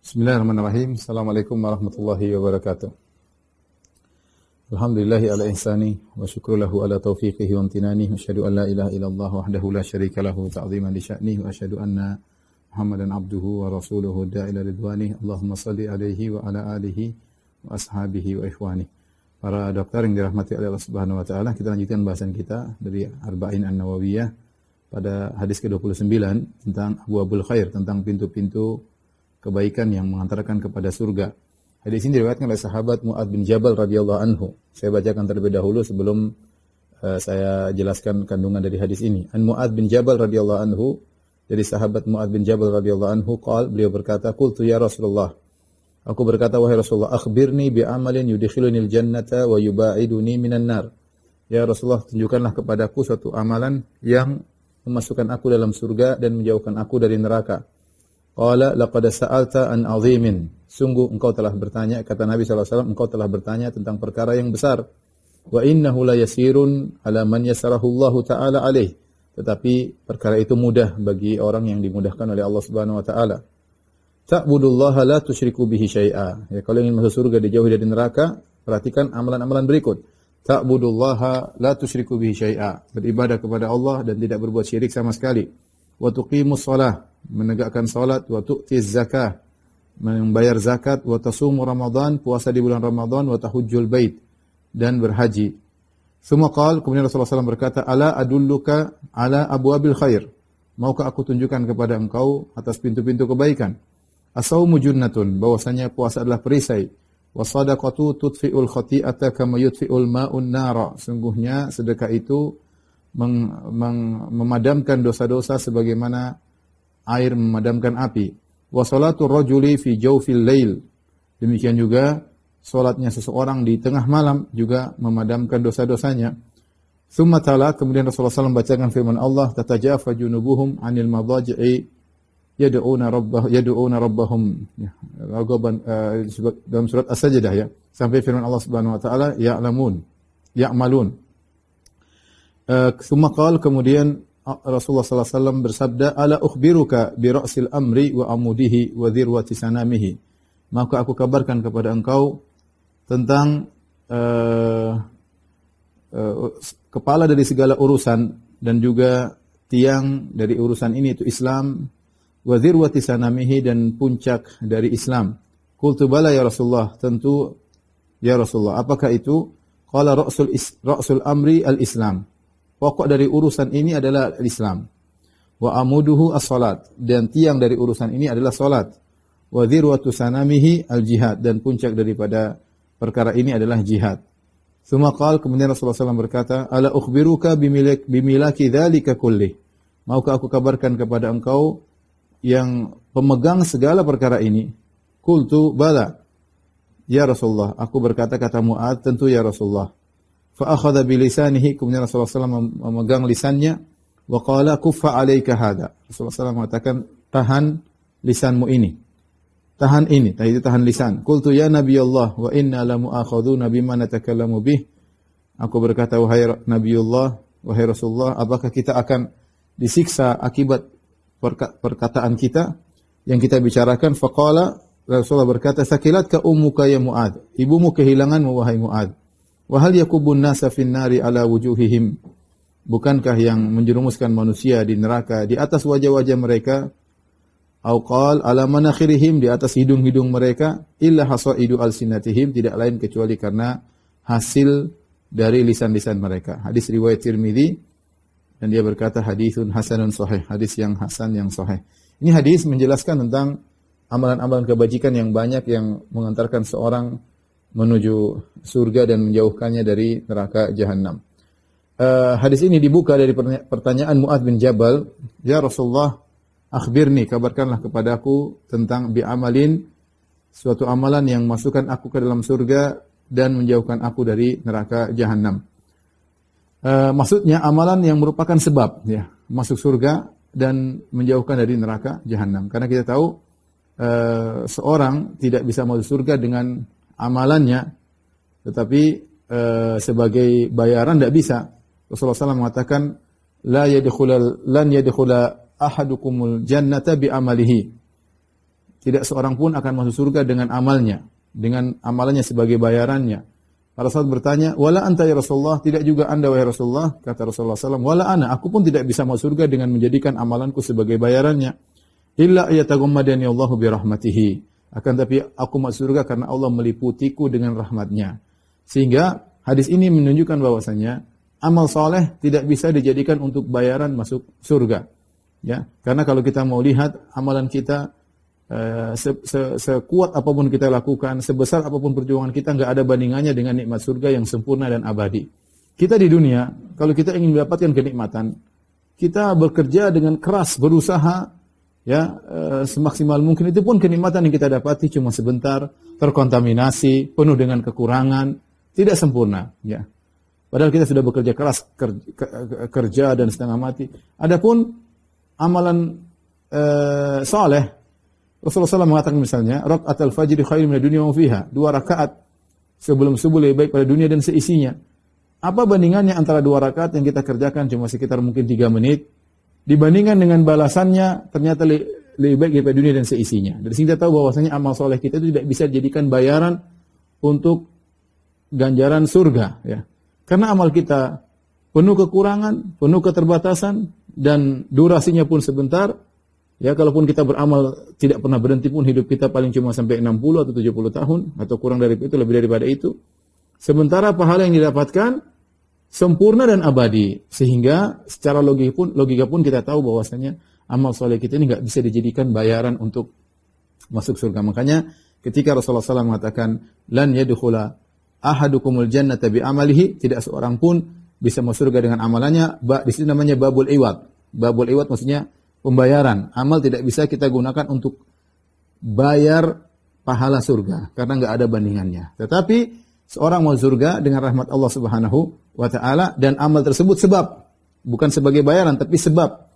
Bismillahirrahmanirrahim. Assalamualaikum warahmatullahi wabarakatuh. Alhamdulillahi ala ihsani wa syukru lahu ala taufiqihi wa amtinani. syahadu an la ilaha illallah wahdahu la syarika lahu ta'ziman li sya'ni wa syahadu anna Muhammadan abduhu wa rasuluhu da'ila ridwani Allahumma salli alaihi wa ala alihi wa ashabihi wa ikhwani. Para dokter yang dirahmati oleh Allah Subhanahu wa taala, kita lanjutkan bahasan kita dari Arba'in An-Nawawiyah pada hadis ke-29 tentang Abu Abul Khair tentang pintu-pintu kebaikan yang mengantarkan kepada surga. Hadis ini diriwayatkan oleh sahabat Mu'ad bin Jabal radhiyallahu anhu. Saya bacakan terlebih dahulu sebelum uh, saya jelaskan kandungan dari hadis ini. An Mu'ad bin Jabal radhiyallahu anhu dari sahabat Mu'ad bin Jabal radhiyallahu anhu qal beliau berkata qultu ya Rasulullah Aku berkata wahai Rasulullah akhbirni bi amalin yudkhilunil jannata wa yubaiduni minan nar. Ya Rasulullah tunjukkanlah kepadaku suatu amalan yang memasukkan aku dalam surga dan menjauhkan aku dari neraka. Qala laqad sa'alta an azimin. Sungguh engkau telah bertanya kata Nabi sallallahu alaihi wasallam engkau telah bertanya tentang perkara yang besar. Wa innahu la yasirun ala man yasarahullahu ta'ala alaih. Tetapi perkara itu mudah bagi orang yang dimudahkan oleh Allah Subhanahu wa taala. Ta'budullah la tusyriku bihi syai'a. Ya kalau ingin masuk surga dijauh dari neraka, perhatikan amalan-amalan berikut. Ta'budullah la tusyriku bihi syai'a. Beribadah kepada Allah dan tidak berbuat syirik sama sekali. Wa tuqimus shalah menegakkan salat wa tu'ti zakah membayar zakat wa tasum ramadan puasa di bulan ramadan wa tahujjul bait dan berhaji semua qal kemudian Rasulullah SAW berkata ala adulluka ala abwabil khair maukah aku tunjukkan kepada engkau atas pintu-pintu kebaikan Asau junnatun bahwasanya puasa adalah perisai wa sadaqatu tudfi'ul khati'ata kama yudfi'ul ma'un nara sungguhnya sedekah itu meng, meng, memadamkan dosa-dosa sebagaimana air memadamkan api. Wa salatu rajuli fi jawfil lail. Demikian juga salatnya seseorang di tengah malam juga memadamkan dosa-dosanya. Summa tala kemudian Rasulullah SAW bacakan firman Allah tatajafa junubuhum anil madaji'i yad'una rabbah yad'una rabbahum ya, ragaban uh, eh, dalam surat as-sajdah ya sampai firman Allah Subhanahu wa taala ya'lamun ya'malun uh, eh, summa qala kemudian Rasulullah SAW bersabda, Ala ukhbiruka bi ra'sil amri wa amudihi wa dhirwati sanamihi. Maka aku kabarkan kepada engkau tentang uh, uh, kepala dari segala urusan dan juga tiang dari urusan ini itu Islam, wa dhirwati sanamihi dan puncak dari Islam. Qultu bala ya Rasulullah, tentu ya Rasulullah. Apakah itu? Qala ra'sul ra'sul amri al-Islam. pokok dari urusan ini adalah Islam. Wa amuduhu as-salat dan tiang dari urusan ini adalah salat. Wa dhirwatu sanamihi al-jihad dan puncak daripada perkara ini adalah jihad. Suma qal kemudian Rasulullah SAW berkata, "Ala ukhbiruka bimilak bimilaki dzalika kulli?" Maukah aku kabarkan kepada engkau yang pemegang segala perkara ini? Kultu bala. Ya Rasulullah, aku berkata kata Mu'ad, tentu ya Rasulullah fa akhadha bi lisanihi kemudian Rasulullah sallallahu alaihi wasallam memegang lisannya wa qala kuffa alayka hadha Rasulullah sallallahu mengatakan tahan lisanmu ini tahan ini tadi itu tahan lisan qultu ya nabi Allah wa inna la mu'akhadhuna bima natakallamu bih aku berkata wahai nabi Allah wahai Rasulullah apakah kita akan disiksa akibat perkataan kita yang kita bicarakan faqala Rasulullah berkata sakilat ka ummuka ya muad ibumu kehilanganmu wahai muad Wahal hal yakubun nasa fin nari ala wujuhihim? Bukankah yang menjerumuskan manusia di neraka di atas wajah-wajah mereka? Au ala manakhirihim di atas hidung-hidung mereka illa al sinatihim tidak lain kecuali karena hasil dari lisan-lisan mereka. Hadis riwayat Tirmizi dan dia berkata hadisun hasanun sahih, hadis yang hasan yang sahih. Ini hadis menjelaskan tentang amalan-amalan kebajikan yang banyak yang mengantarkan seorang menuju surga dan menjauhkannya dari neraka jahanam. Uh, eh, hadis ini dibuka dari pertanyaan Mu'ad bin Jabal, "Ya Rasulullah, akhbirni, kabarkanlah kepadaku tentang bi'amalin suatu amalan yang masukkan aku ke dalam surga dan menjauhkan aku dari neraka jahanam." Uh, eh, maksudnya amalan yang merupakan sebab ya, masuk surga dan menjauhkan dari neraka jahanam. Karena kita tahu uh, seorang tidak bisa masuk surga dengan amalannya, tetapi e, sebagai bayaran tidak bisa. Rasulullah SAW mengatakan, La yadkhula, lan yadkhula ahadukumul jannata bi amalihi. Tidak seorang pun akan masuk surga dengan amalnya, dengan amalannya sebagai bayarannya. Para sahabat bertanya, "Wala anta ya Rasulullah?" Tidak juga Anda wahai Rasulullah, kata Rasulullah SAW. "Wala ana, aku pun tidak bisa masuk surga dengan menjadikan amalanku sebagai bayarannya. Illa dani Allahu bi rahmatihi." Akan tapi aku masuk surga karena Allah meliputiku dengan rahmatnya. Sehingga hadis ini menunjukkan bahwasanya amal soleh tidak bisa dijadikan untuk bayaran masuk surga. Ya, karena kalau kita mau lihat amalan kita eh, se -se sekuat apapun kita lakukan, sebesar apapun perjuangan kita, nggak ada bandingannya dengan nikmat surga yang sempurna dan abadi. Kita di dunia, kalau kita ingin mendapatkan kenikmatan, kita bekerja dengan keras, berusaha, ya eh, semaksimal mungkin itu pun kenikmatan yang kita dapati cuma sebentar terkontaminasi penuh dengan kekurangan tidak sempurna ya padahal kita sudah bekerja keras kerja, dan setengah mati adapun amalan eh, soleh Rasulullah SAW mengatakan misalnya rakaat al-fajr khairum min dunya wa fiha dua rakaat sebelum subuh lebih baik pada dunia dan seisinya apa bandingannya antara dua rakaat yang kita kerjakan cuma sekitar mungkin tiga menit dibandingkan dengan balasannya ternyata lebih baik daripada dunia dan seisinya. Dari sini kita tahu bahwasanya amal soleh kita itu tidak bisa dijadikan bayaran untuk ganjaran surga ya. Karena amal kita penuh kekurangan, penuh keterbatasan dan durasinya pun sebentar. Ya kalaupun kita beramal tidak pernah berhenti pun hidup kita paling cuma sampai 60 atau 70 tahun atau kurang dari itu lebih daripada itu. Sementara pahala yang didapatkan sempurna dan abadi sehingga secara logika pun logika pun kita tahu bahwasanya amal soleh kita ini nggak bisa dijadikan bayaran untuk masuk surga makanya ketika Rasulullah SAW mengatakan lan yadkhula ahadukumul jannata bi amalihi tidak seorang pun bisa masuk surga dengan amalannya disini di sini namanya babul iwat babul iwat maksudnya pembayaran amal tidak bisa kita gunakan untuk bayar pahala surga karena nggak ada bandingannya tetapi Seorang mau surga dengan rahmat Allah Subhanahu wa taala dan amal tersebut sebab bukan sebagai bayaran tapi sebab.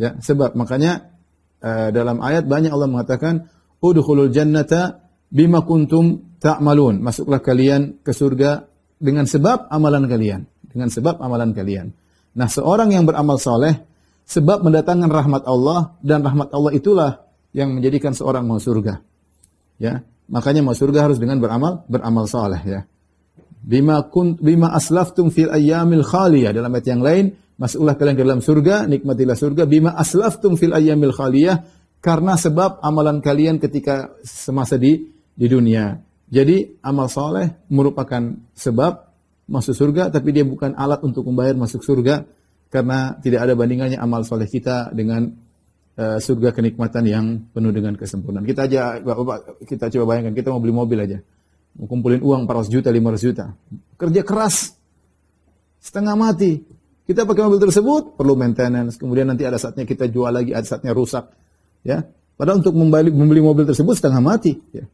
Ya, sebab. Makanya eh, dalam ayat banyak Allah mengatakan udkhulul jannata bima kuntum ta'malun. Masuklah kalian ke surga dengan sebab amalan kalian, dengan sebab amalan kalian. Nah, seorang yang beramal soleh, sebab mendatangkan rahmat Allah dan rahmat Allah itulah yang menjadikan seorang mau surga. Ya, Makanya mau surga harus dengan beramal beramal saleh ya. Bima kun bima aslaftum fil ayyamil khaliyah dalam ayat yang lain masuklah kalian ke dalam surga nikmatilah surga bima aslaftum fil ayyamil khaliyah karena sebab amalan kalian ketika semasa di di dunia. Jadi amal soleh merupakan sebab masuk surga, tapi dia bukan alat untuk membayar masuk surga karena tidak ada bandingannya amal soleh kita dengan uh, surga kenikmatan yang penuh dengan kesempurnaan. Kita aja Bapak, kita coba bayangkan kita mau beli mobil aja. Mau kumpulin uang 400 juta, 500 juta. Kerja keras. Setengah mati. Kita pakai mobil tersebut perlu maintenance, kemudian nanti ada saatnya kita jual lagi, ada saatnya rusak, ya. Padahal untuk membeli, membeli mobil tersebut setengah mati. Ya.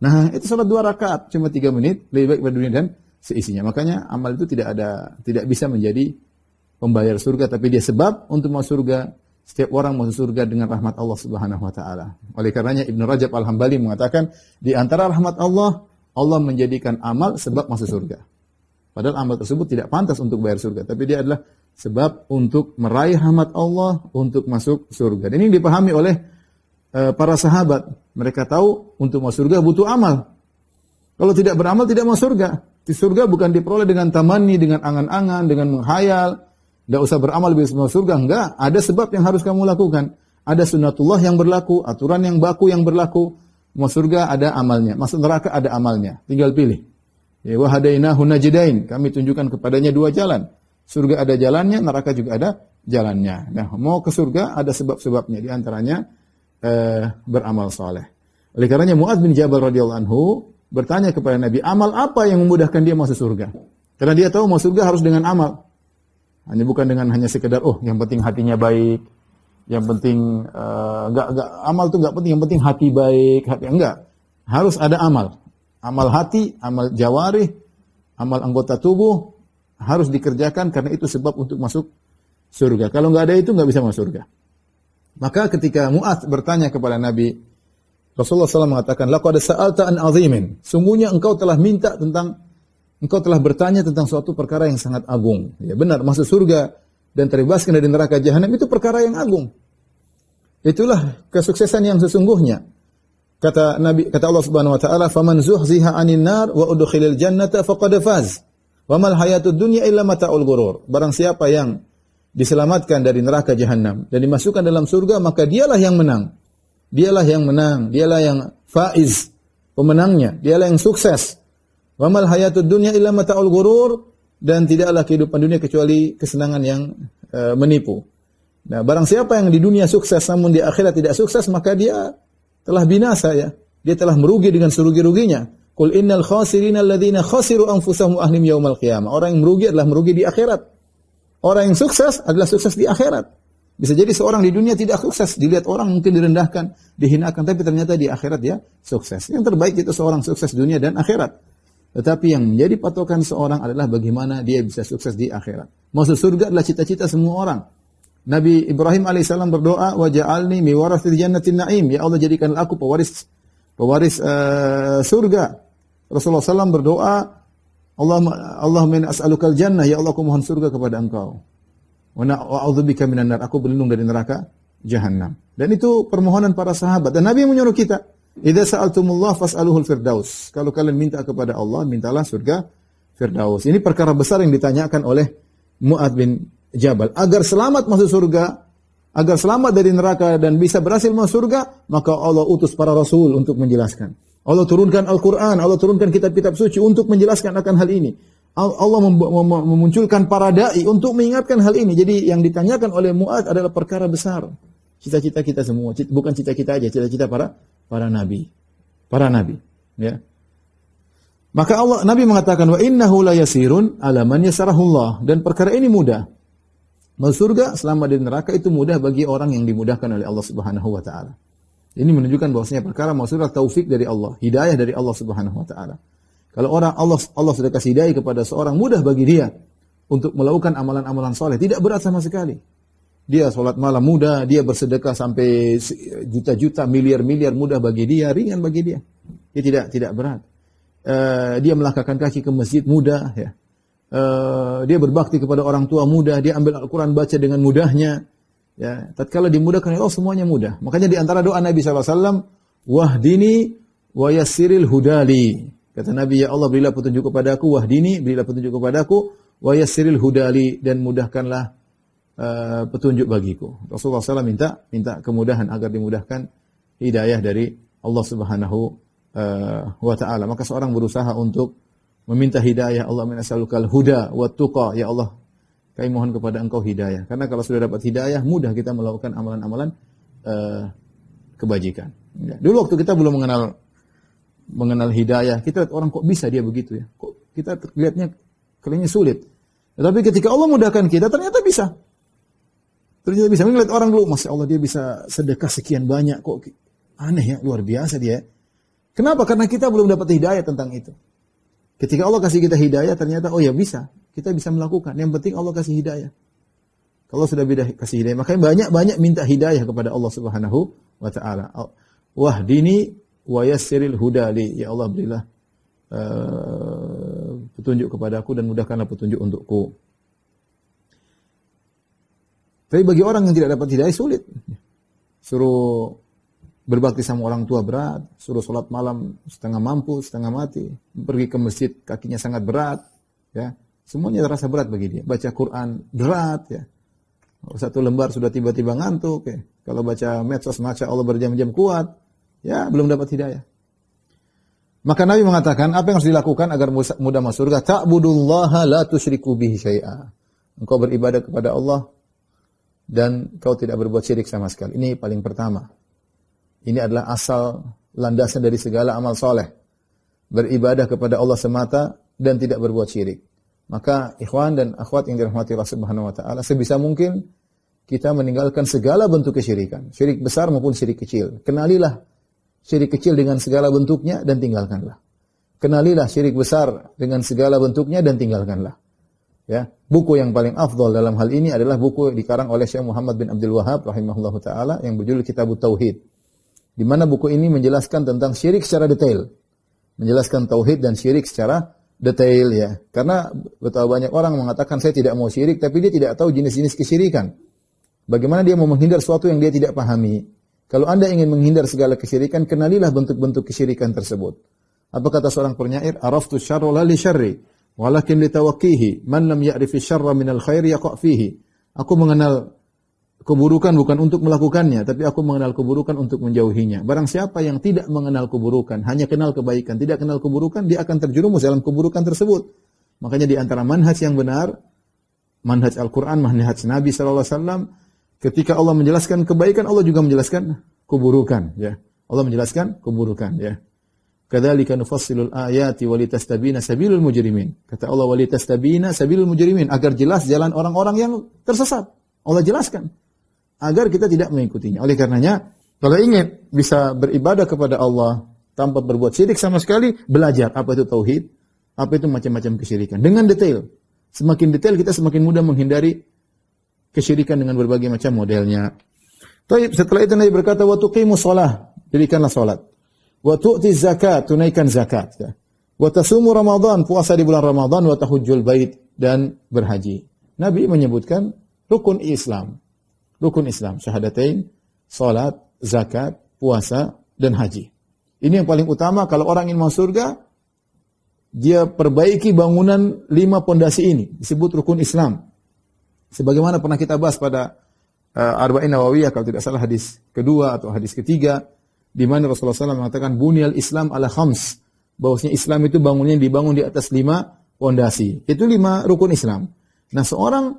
Nah, itu salat dua rakaat, cuma tiga menit, lebih baik dunia dan seisinya. Makanya amal itu tidak ada, tidak bisa menjadi pembayar surga, tapi dia sebab untuk masuk surga setiap orang masuk surga dengan rahmat Allah Subhanahu wa taala. Oleh karenanya Ibnu Rajab Al-Hambali mengatakan di antara rahmat Allah, Allah menjadikan amal sebab masuk surga. Padahal amal tersebut tidak pantas untuk bayar surga, tapi dia adalah sebab untuk meraih rahmat Allah untuk masuk surga. Dan ini dipahami oleh eh, para sahabat. Mereka tahu untuk masuk surga butuh amal. Kalau tidak beramal tidak masuk surga. Di surga bukan diperoleh dengan tamani, dengan angan-angan, dengan menghayal, tidak usah beramal lebih masuk surga. Enggak. Ada sebab yang harus kamu lakukan. Ada sunatullah yang berlaku, aturan yang baku yang berlaku. Mau surga ada amalnya, masuk neraka ada amalnya. Tinggal pilih. Ya hunajidain Kami tunjukkan kepadanya dua jalan. Surga ada jalannya, neraka juga ada jalannya. Nah, mau ke surga ada sebab-sebabnya di antaranya eh, beramal soleh. Oleh karenanya Muaz bin Jabal radhiyallahu anhu bertanya kepada Nabi, amal apa yang memudahkan dia masuk surga? Karena dia tahu masuk surga harus dengan amal. Ini bukan dengan hanya sekedar oh yang penting hatinya baik, yang penting uh, eh, enggak enggak amal itu enggak penting, yang penting hati baik, hati enggak. Harus ada amal. Amal hati, amal jawari, amal anggota tubuh harus dikerjakan karena itu sebab untuk masuk surga. Kalau enggak ada itu enggak bisa masuk surga. Maka ketika Mu'ad bertanya kepada Nabi Rasulullah SAW mengatakan, Laqad sa'alta an azimin. Sungguhnya engkau telah minta tentang engkau telah bertanya tentang suatu perkara yang sangat agung. Ya benar, masuk surga dan terbebaskan dari neraka jahanam itu perkara yang agung. Itulah kesuksesan yang sesungguhnya. Kata Nabi kata Allah Subhanahu wa taala, "Faman zuhziha 'anil nar wa udkhilal jannata faqad faz." Wa mal hayatud dunya illa mata'ul ghurur. Barang siapa yang diselamatkan dari neraka jahanam dan dimasukkan dalam surga, maka dialah yang menang. Dialah yang menang, dialah yang faiz pemenangnya, dialah yang sukses. Wa mal hayatud dunya illa mata'ul ghurur dan tidaklah kehidupan dunia kecuali kesenangan yang uh, menipu. Nah, barang siapa yang di dunia sukses namun di akhirat tidak sukses, maka dia telah binasa ya. Dia telah merugi dengan serugi-ruginya. Qul innal khasirina alladziina khasiru anfusahum ahlim yaumal qiyamah. Orang yang merugi adalah merugi di akhirat. Orang yang sukses adalah sukses di akhirat. Bisa jadi seorang di dunia tidak sukses, dilihat orang mungkin direndahkan, dihinakan, tapi ternyata di akhirat dia sukses. Yang terbaik itu seorang sukses dunia dan akhirat. Tetapi yang menjadi patokan seorang adalah bagaimana dia bisa sukses di akhirat. Maksud surga adalah cita-cita semua orang. Nabi Ibrahim alaihissalam berdoa, "Wa ja'alni mi jannatin na'im." Ya Allah jadikanlah aku pewaris pewaris uh, surga. Rasulullah SAW berdoa, "Allah Allah min as'alukal jannah." Ya Allah, aku mohon surga kepada Engkau. Wa na'udzubika minan nar. Aku berlindung dari neraka jahanam. Dan itu permohonan para sahabat dan Nabi yang menyuruh kita. Idza sa'altumullah fas'aluhul firdaus. Kalau kalian minta kepada Allah, mintalah surga firdaus. Ini perkara besar yang ditanyakan oleh Mu'ad bin Jabal. Agar selamat masuk surga, agar selamat dari neraka dan bisa berhasil masuk surga, maka Allah utus para rasul untuk menjelaskan. Allah turunkan Al-Quran, Allah turunkan kitab-kitab suci untuk menjelaskan akan hal ini. Allah memunculkan para da'i untuk mengingatkan hal ini. Jadi yang ditanyakan oleh Mu'ad adalah perkara besar. Cita-cita kita semua, bukan cita-cita aja, cita-cita para para nabi. Para nabi, ya. Maka Allah Nabi mengatakan wa innahu la yasirun ala man dan perkara ini mudah. Masuk surga selama di neraka itu mudah bagi orang yang dimudahkan oleh Allah Subhanahu wa taala. Ini menunjukkan bahwasanya perkara masuk surga taufik dari Allah, hidayah dari Allah Subhanahu wa taala. Kalau orang Allah Allah sudah kasih hidayah kepada seorang mudah bagi dia untuk melakukan amalan-amalan soleh tidak berat sama sekali. Dia sholat malam mudah, dia bersedekah sampai juta-juta, miliar-miliar mudah bagi dia, ringan bagi dia. Dia tidak tidak berat. Uh, dia melangkahkan kaki ke masjid mudah, ya. Uh, dia berbakti kepada orang tua mudah, dia ambil Al-Quran baca dengan mudahnya. Ya, tatkala dimudahkan, oh semuanya mudah. Makanya di antara doa Nabi SAW, Wahdini wa yassiril hudali. Kata Nabi, ya Allah berilah petunjuk kepadaku, wahdini, berilah petunjuk kepadaku, wa yassiril hudali, dan mudahkanlah Eh, petunjuk bagiku. Rasulullah SAW minta minta kemudahan agar dimudahkan hidayah dari Allah Subhanahu uh, wa taala. Maka seorang berusaha untuk meminta hidayah Allah minasalukal huda wa tuqa ya Allah kami mohon kepada engkau hidayah karena kalau sudah dapat hidayah mudah kita melakukan amalan-amalan uh, kebajikan ya. dulu waktu kita belum mengenal mengenal hidayah kita lihat orang kok bisa dia begitu ya kok kita lihatnya kelihatannya sulit tetapi ketika Allah mudahkan kita ternyata bisa ternyata bisa melihat orang dulu, masya Allah dia bisa sedekah sekian banyak kok. Aneh ya, luar biasa dia. Kenapa? Karena kita belum dapat hidayah tentang itu. Ketika Allah kasih kita hidayah, ternyata oh ya bisa, kita bisa melakukan. Yang penting Allah kasih hidayah. Kalau sudah beda kasih hidayah, makanya banyak-banyak minta hidayah kepada Allah Subhanahu wa taala. Wahdini wa yassiril hudali. Ya Allah berilah uh, petunjuk kepadaku dan mudahkanlah petunjuk untukku. Tapi bagi orang yang tidak dapat hidayah sulit. Suruh berbakti sama orang tua berat, suruh sholat malam setengah mampu, setengah mati, pergi ke masjid kakinya sangat berat, ya semuanya terasa berat bagi dia. Baca Quran berat, ya satu lembar sudah tiba-tiba ngantuk, ya. kalau baca medsos maca Allah berjam-jam kuat, ya belum dapat hidayah. Maka Nabi mengatakan, apa yang harus dilakukan agar mudah masuk surga? Ta'budullaha la tusyriku bihi syai'a. Engkau beribadah kepada Allah dan kau tidak berbuat syirik sama sekali. Ini paling pertama. Ini adalah asal landasan dari segala amal soleh. Beribadah kepada Allah semata dan tidak berbuat syirik. Maka ikhwan dan akhwat yang dirahmati Allah Subhanahu wa taala, sebisa mungkin kita meninggalkan segala bentuk kesyirikan, syirik besar maupun syirik kecil. Kenalilah syirik kecil dengan segala bentuknya dan tinggalkanlah. Kenalilah syirik besar dengan segala bentuknya dan tinggalkanlah. Ya, buku yang paling afdol dalam hal ini adalah buku dikarang oleh Syekh Muhammad bin Abdul Wahab rahimahullahu taala yang berjudul Kitab Tauhid. Di mana buku ini menjelaskan tentang syirik secara detail. Menjelaskan tauhid dan syirik secara detail ya. Karena betapa banyak orang mengatakan saya tidak mau syirik tapi dia tidak tahu jenis-jenis kesyirikan. Bagaimana dia mau menghindar sesuatu yang dia tidak pahami? Kalau Anda ingin menghindar segala kesyirikan, kenalilah bentuk-bentuk kesyirikan tersebut. Apa kata seorang penyair? Araftu syarra li syarri. Walakin litawakihi man lam ya'rifi syarra minal khairi yaqa fihi. Aku mengenal keburukan bukan untuk melakukannya, tapi aku mengenal keburukan untuk menjauhinya. Barang siapa yang tidak mengenal keburukan, hanya kenal kebaikan, tidak kenal keburukan, dia akan terjerumus dalam keburukan tersebut. Makanya di antara manhaj yang benar, manhaj Al-Qur'an, manhaj Nabi sallallahu alaihi wasallam, ketika Allah menjelaskan kebaikan, Allah juga menjelaskan keburukan, ya. Allah menjelaskan keburukan, ya. Kadzalika nufassilul ayati walitastabina sabilul mujrimin. Kata Allah walitastabina sabilul mujrimin agar jelas jalan orang-orang yang tersesat. Allah jelaskan agar kita tidak mengikutinya. Oleh karenanya, kalau ingin bisa beribadah kepada Allah tanpa berbuat syirik sama sekali, belajar apa itu tauhid, apa itu macam-macam kesyirikan dengan detail. Semakin detail kita semakin mudah menghindari kesyirikan dengan berbagai macam modelnya. Tapi setelah itu Nabi berkata wa tuqimu shalah, dirikanlah salat. wa tu'ti zakat tunaikan zakat ya. wa tasumu ramadan puasa di bulan ramadan wa tahujjul bait dan berhaji nabi menyebutkan rukun islam rukun islam syahadatain salat zakat puasa dan haji ini yang paling utama kalau orang ingin masuk surga dia perbaiki bangunan lima pondasi ini disebut rukun islam sebagaimana pernah kita bahas pada uh, arba'in nawawiyah kalau tidak salah hadis kedua atau hadis ketiga di mana Rasulullah SAW mengatakan bunyal Islam ala khams. Bahwasanya Islam itu bangunnya dibangun di atas lima pondasi. Itu lima rukun Islam. Nah, seorang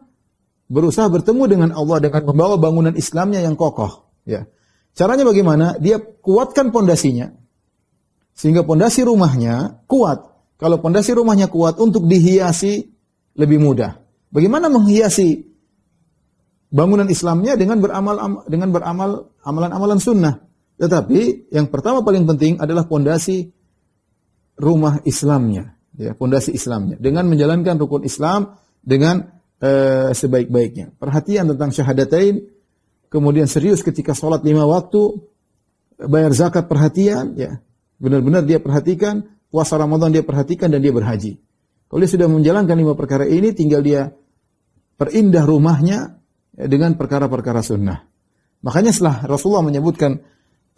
berusaha bertemu dengan Allah dengan membawa bangunan Islamnya yang kokoh, ya. Caranya bagaimana? Dia kuatkan pondasinya sehingga pondasi rumahnya kuat. Kalau pondasi rumahnya kuat untuk dihiasi lebih mudah. Bagaimana menghiasi bangunan Islamnya dengan beramal dengan beramal amalan-amalan sunnah? Tetapi yang pertama paling penting adalah pondasi rumah Islamnya, ya, pondasi Islamnya. Dengan menjalankan rukun Islam dengan uh, sebaik-baiknya. Perhatian tentang syahadatain, kemudian serius ketika sholat lima waktu, bayar zakat perhatian, ya, benar-benar dia perhatikan, puasa Ramadan dia perhatikan dan dia berhaji. Kalau dia sudah menjalankan lima perkara ini, tinggal dia perindah rumahnya dengan perkara-perkara sunnah. Makanya setelah Rasulullah menyebutkan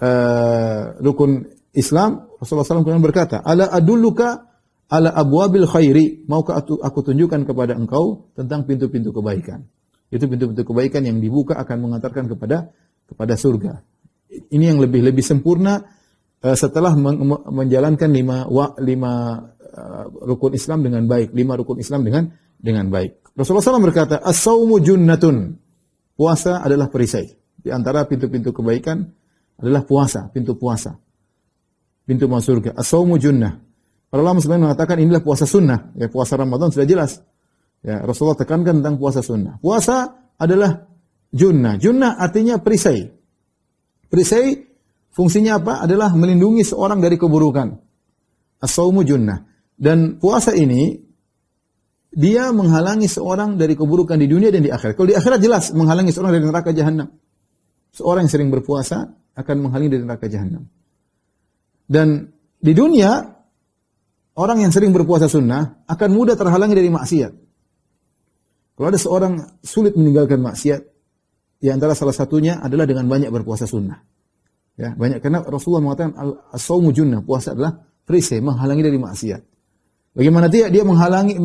Eh, rukun Islam, Rasulullah SAW kemudian berkata, Ala adulluka ala abwabil khairi, maukah aku tunjukkan kepada engkau tentang pintu-pintu kebaikan. Itu pintu-pintu kebaikan yang dibuka akan mengantarkan kepada kepada surga. Ini yang lebih lebih sempurna eh, setelah menjalankan lima wa, lima eh, rukun Islam dengan baik, lima rukun Islam dengan dengan baik. Rasulullah SAW berkata, "As-saumu junnatun." Puasa adalah perisai. Di antara pintu-pintu kebaikan adalah puasa, pintu puasa. Pintu masuk surga. as sawmu junnah. Para ulama sebenarnya mengatakan inilah puasa sunnah. Ya, puasa Ramadan sudah jelas. Ya, Rasulullah tekankan tentang puasa sunnah. Puasa adalah junnah. Junnah artinya perisai. Perisai fungsinya apa? Adalah melindungi seorang dari keburukan. as sawmu junnah. Dan puasa ini dia menghalangi seorang dari keburukan di dunia dan di akhirat. Kalau di akhirat jelas menghalangi seorang dari neraka jahanam. Seorang yang sering berpuasa akan menghalangi dari neraka jahanam. Dan di dunia orang yang sering berpuasa sunnah akan mudah terhalangi dari maksiat. Kalau ada seorang sulit meninggalkan maksiat, di antara salah satunya adalah dengan banyak berpuasa sunnah. Ya, banyak karena Rasulullah mengatakan as-saumu junnah, puasa adalah perisai menghalangi dari maksiat. Bagaimana dia dia menghalangi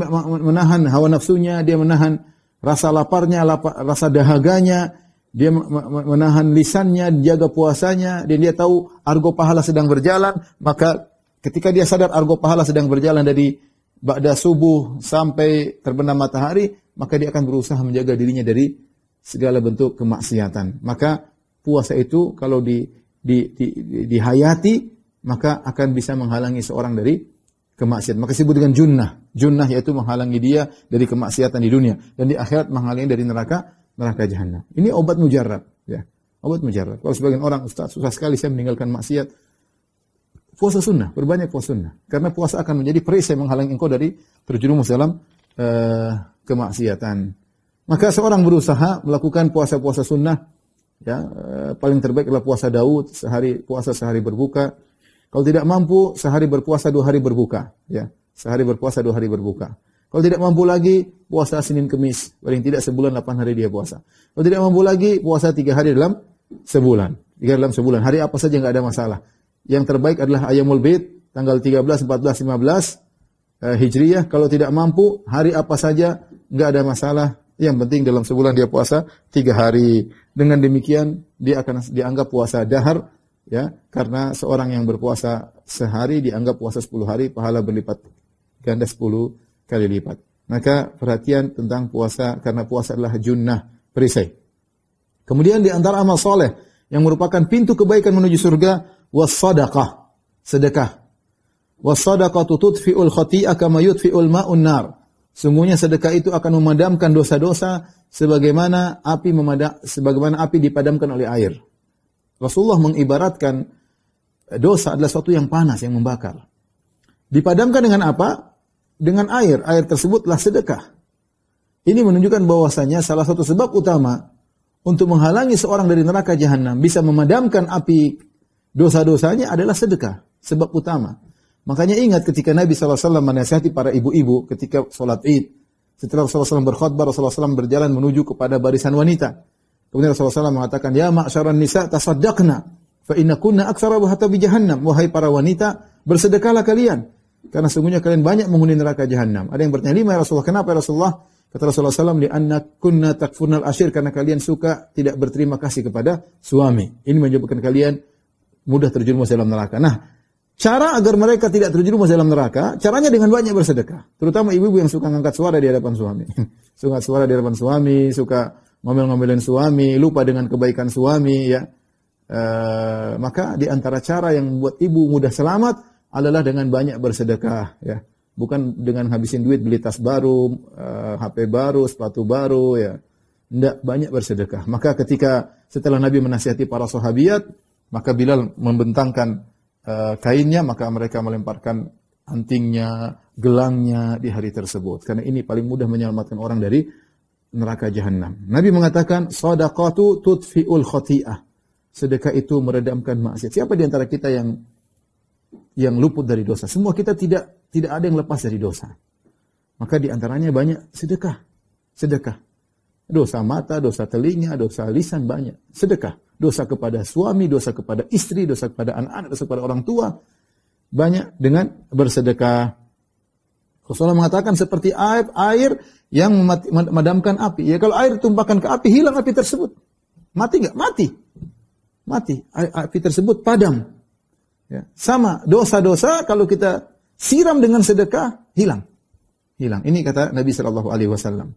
menahan hawa nafsunya, dia menahan rasa laparnya, lapar, rasa dahaganya, dia menahan lisannya, jaga puasanya, dan dia tahu argo pahala sedang berjalan, maka ketika dia sadar argo pahala sedang berjalan dari ba'da subuh sampai terbenam matahari, maka dia akan berusaha menjaga dirinya dari segala bentuk kemaksiatan. Maka puasa itu kalau di, di, di, di dihayati, maka akan bisa menghalangi seorang dari kemaksiatan. Maka disebut dengan junnah. Junnah yaitu menghalangi dia dari kemaksiatan di dunia dan di akhirat menghalangi dari neraka neraka jahanam. Ini obat mujarab, ya. Obat mujarab. Kalau sebagian orang, Ustaz, susah sekali saya meninggalkan maksiat. Puasa sunnah, berbanyak puasa sunnah. Karena puasa akan menjadi perisai menghalangi engkau dari terjerumus dalam uh, kemaksiatan. Maka seorang berusaha melakukan puasa-puasa sunnah, ya, uh, paling terbaik adalah puasa Daud, sehari puasa sehari berbuka. Kalau tidak mampu, sehari berpuasa, dua hari berbuka, ya. Sehari berpuasa, dua hari berbuka. Kalau tidak mampu lagi, puasa Senin Kemis. Paling tidak sebulan 8 hari dia puasa. Kalau tidak mampu lagi, puasa tiga hari dalam sebulan. 3 hari dalam sebulan. Hari apa saja nggak ada masalah. Yang terbaik adalah Ayamul Bid, tanggal 13, 14, 15 eh, Hijriyah. Kalau tidak mampu, hari apa saja nggak ada masalah. Yang penting dalam sebulan dia puasa tiga hari. Dengan demikian, dia akan dianggap puasa dahar ya karena seorang yang berpuasa sehari dianggap puasa sepuluh hari pahala berlipat ganda sepuluh kali lipat. Maka perhatian tentang puasa karena puasa adalah junnah perisai. Kemudian di antara amal soleh yang merupakan pintu kebaikan menuju surga was sadaqah, sedekah. Was sadaqatu tudfi'ul khati'a kama yudfi'ul ma'un nar. Sungguhnya sedekah itu akan memadamkan dosa-dosa sebagaimana api memadam sebagaimana api dipadamkan oleh air. Rasulullah mengibaratkan eh, dosa adalah suatu yang panas yang membakar. Dipadamkan dengan apa? dengan air. Air tersebutlah sedekah. Ini menunjukkan bahwasanya salah satu sebab utama untuk menghalangi seorang dari neraka jahanam bisa memadamkan api dosa-dosanya adalah sedekah, sebab utama. Makanya ingat ketika Nabi SAW menasihati para ibu-ibu ketika sholat id. Setelah Rasulullah SAW berkhutbah, Rasulullah SAW berjalan menuju kepada barisan wanita. Kemudian Rasulullah SAW mengatakan, Ya ma'asyaran nisa tasaddaqna, fa inna kunna aksara wahatabi jahannam. Wahai para wanita, bersedekahlah kalian. Karena sungguhnya kalian banyak menghuni neraka jahanam. Ada yang bertanya, lima ya Rasulullah, kenapa ya Rasulullah? Kata Rasulullah SAW, li'anna kunna al ashir, karena kalian suka tidak berterima kasih kepada suami. Ini menyebabkan kalian mudah terjerumus dalam neraka. Nah, cara agar mereka tidak terjerumus dalam neraka, caranya dengan banyak bersedekah. Terutama ibu-ibu yang suka ngangkat suara di hadapan suami. suka suara di hadapan suami, suka ngomel-ngomelin suami, lupa dengan kebaikan suami, ya. E, maka di antara cara yang membuat ibu mudah selamat, adalah dengan banyak bersedekah ya. Bukan dengan habisin duit beli tas baru, uh, eh, HP baru, sepatu baru ya. Tidak banyak bersedekah. Maka ketika setelah Nabi menasihati para sahabiat, maka Bilal membentangkan uh, kainnya, maka mereka melemparkan antingnya, gelangnya di hari tersebut. Karena ini paling mudah menyelamatkan orang dari neraka jahanam. Nabi mengatakan, "Shadaqatu tudfi'ul khati'ah." Sedekah itu meredamkan maksiat. Siapa di antara kita yang yang luput dari dosa. Semua kita tidak tidak ada yang lepas dari dosa. Maka di antaranya banyak sedekah. Sedekah. Dosa mata, dosa telinga, dosa lisan banyak. Sedekah. Dosa kepada suami, dosa kepada istri, dosa kepada anak-anak, dosa kepada orang tua. Banyak dengan bersedekah. Rasulullah mengatakan seperti air, air yang memadamkan api. Ya kalau air tumpahkan ke api, hilang api tersebut. Mati nggak? Mati. Mati. Api tersebut padam. Ya. Sama dosa-dosa kalau kita siram dengan sedekah hilang. Hilang. Ini kata Nabi Shallallahu alaihi wasallam.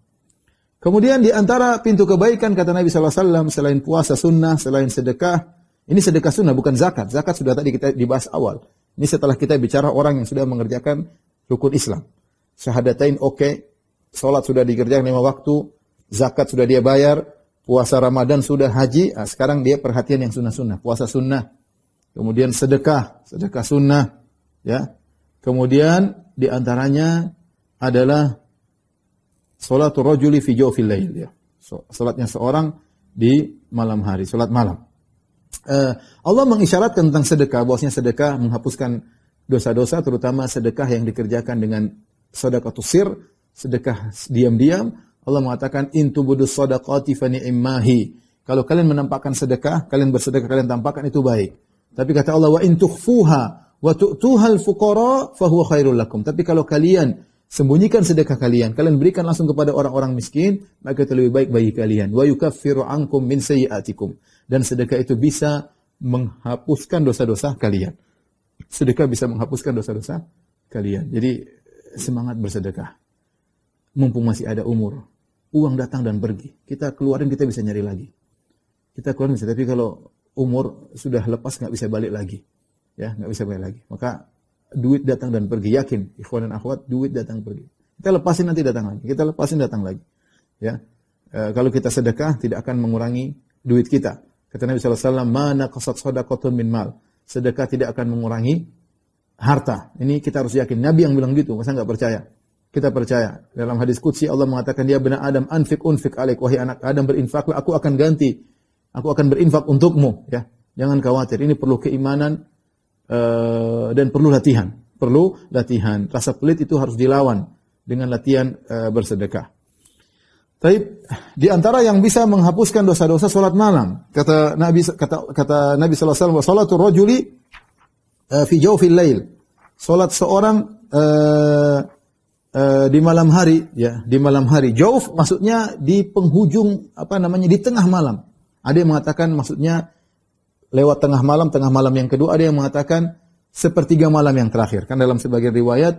Kemudian di antara pintu kebaikan kata Nabi sallallahu alaihi wasallam selain puasa sunnah, selain sedekah, ini sedekah sunnah bukan zakat. Zakat sudah tadi kita dibahas awal. Ini setelah kita bicara orang yang sudah mengerjakan rukun Islam. Syahadatain oke, okay. salat sudah dikerjakan lima waktu, zakat sudah dia bayar, puasa Ramadan sudah haji, nah, sekarang dia perhatian yang sunnah-sunnah, puasa sunnah, Kemudian sedekah, sedekah sunnah, ya. Kemudian di antaranya adalah salatul rajuli fi jawfil lail ya. So, salatnya seorang di malam hari, salat malam. Eh, Allah mengisyaratkan tentang sedekah, bahwasanya sedekah menghapuskan dosa-dosa terutama sedekah yang dikerjakan dengan sedekah tusir, sedekah diam-diam. Allah mengatakan intubudus sadaqati fa immahi. Kalau kalian menampakkan sedekah, kalian bersedekah, kalian tampakkan itu baik. Tapi kata Allah wa in tukhfuha wa al fuqara huwa khairul lakum. Tapi kalau kalian sembunyikan sedekah kalian, kalian berikan langsung kepada orang-orang miskin, maka itu lebih baik bagi kalian. Wa yukaffiru ankum min sayyi'atikum. Dan sedekah itu bisa menghapuskan dosa-dosa kalian. Sedekah bisa menghapuskan dosa-dosa kalian. Jadi semangat bersedekah. Mumpung masih ada umur, uang datang dan pergi. Kita keluarin kita bisa nyari lagi. Kita keluarin bisa, tapi kalau umur sudah lepas nggak bisa balik lagi. Ya, nggak bisa balik lagi. Maka duit datang dan pergi, yakin ikhwan dan akhwat duit datang pergi. Kita lepasin nanti datang lagi. Kita lepasin datang lagi. Ya. E, kalau kita sedekah tidak akan mengurangi duit kita. Kata Nabi sallallahu "Mana kosok soda min mal." Sedekah tidak akan mengurangi harta. Ini kita harus yakin. Nabi yang bilang gitu, masa nggak percaya? kita percaya. Dalam hadis Qudsi Allah mengatakan, dia benar Adam, anfik unfik alik. Wahai anak Adam, berinfaklah, aku akan ganti Aku akan berinfak untukmu, ya. Jangan khawatir, ini perlu keimanan uh, dan perlu latihan. Perlu latihan. Rasa pelit itu harus dilawan dengan latihan uh, bersedekah. Tapi di antara yang bisa menghapuskan dosa-dosa salat malam, kata Nabi kata kata Nabi sallallahu alaihi wasallam, "Salatu rajuli uh, fi jawfil lail." Salat seorang uh, uh, di malam hari, ya, di malam hari. jauh maksudnya di penghujung apa namanya? di tengah malam. Ada yang mengatakan maksudnya lewat tengah malam, tengah malam yang kedua. Ada yang mengatakan sepertiga malam yang terakhir. Kan dalam sebagian riwayat